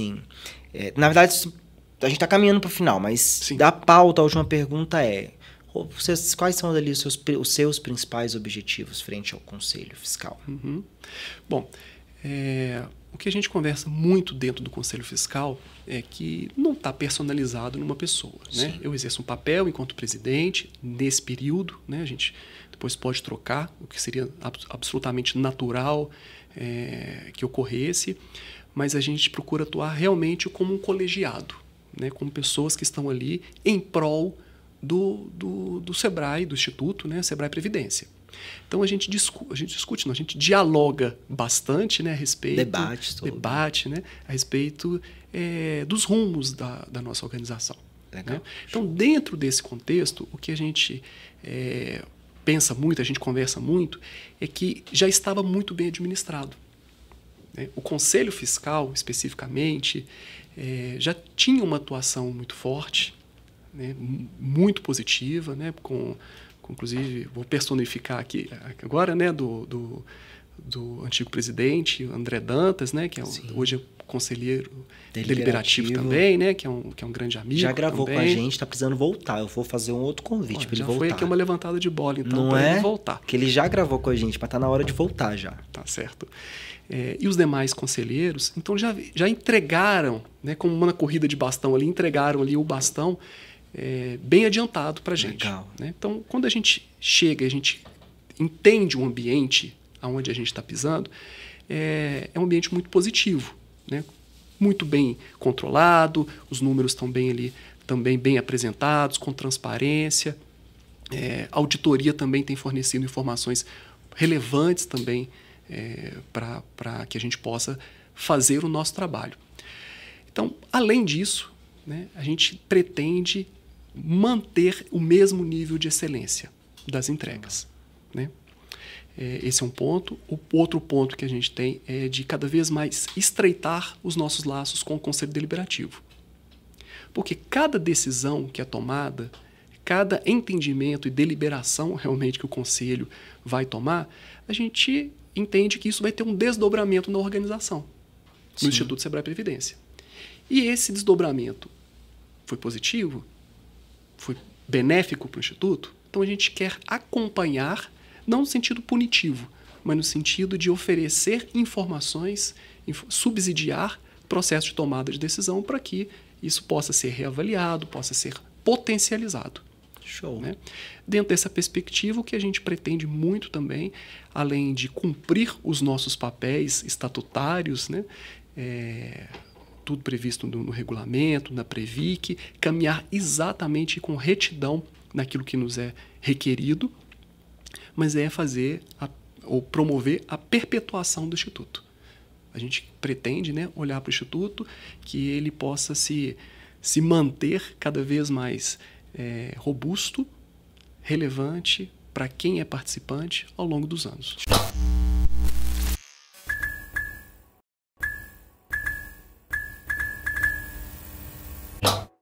Assim, é, na verdade, a gente está caminhando para o final, mas Sim. da pauta, a última pergunta é: vocês, quais são ali os seus, os seus principais objetivos frente ao Conselho Fiscal? Uhum. Bom, é, o que a gente conversa muito dentro do Conselho Fiscal é que não está personalizado numa pessoa. Né? Eu exerço um papel enquanto presidente nesse período, né? a gente depois pode trocar, o que seria absolutamente natural é, que ocorresse, mas a gente procura atuar realmente como um colegiado, né? como pessoas que estão ali em prol do, do, do SEBRAE, do Instituto né? SEBRAE Previdência. Então a gente, discu a gente discute, não, a gente dialoga bastante né, a respeito. Debate, debate né, a respeito é, dos rumos da, da nossa organização. Né? Então, dentro desse contexto, o que a gente é, pensa muito, a gente conversa muito, é que já estava muito bem administrado. Né? O Conselho Fiscal, especificamente, é, já tinha uma atuação muito forte né, muito positiva, né, com, com, inclusive, vou personificar aqui agora, né, do, do, do antigo presidente André Dantas, né, que é hoje é conselheiro deliberativo. deliberativo, também, né, que é um, que é um grande amigo. Já gravou também. com a gente, está precisando voltar. Eu vou fazer um outro convite para ele voltar. Já Foi aqui uma levantada de bola, então, para é? ele voltar. Que ele já gravou com a gente, mas está na hora de voltar já. Tá certo. É, e os demais conselheiros, então já, já entregaram, né, como uma corrida de bastão ali, entregaram ali o bastão é, bem adiantado para a gente. Né? Então, quando a gente chega, a gente entende o ambiente aonde a gente está pisando, é, é, um ambiente muito positivo, né? muito bem controlado, os números estão bem ali, também bem apresentados, com transparência. É, a auditoria também tem fornecido informações relevantes também é, para que a gente possa fazer o nosso trabalho. Então, além disso, né, a gente pretende manter o mesmo nível de excelência das entregas. Né? É, esse é um ponto. O outro ponto que a gente tem é de cada vez mais estreitar os nossos laços com o Conselho Deliberativo. Porque cada decisão que é tomada, cada entendimento e deliberação realmente que o Conselho vai tomar, a gente entende que isso vai ter um desdobramento na organização, Sim. no Instituto Sebrae Previdência. E esse desdobramento foi positivo? foi benéfico para o Instituto, então a gente quer acompanhar, não no sentido punitivo, mas no sentido de oferecer informações, subsidiar processo de tomada de decisão para que isso possa ser reavaliado, possa ser potencializado. Show. Né? Dentro dessa perspectiva, o que a gente pretende muito também, além de cumprir os nossos papéis estatutários, né? É, tudo previsto no, no regulamento, na Previc, caminhar exatamente com retidão naquilo que nos é requerido, mas é fazer a, ou promover a perpetuação do Instituto. A gente pretende né, olhar para o Instituto que ele possa se, se manter cada vez mais é, robusto, relevante para quem é participante ao longo dos anos.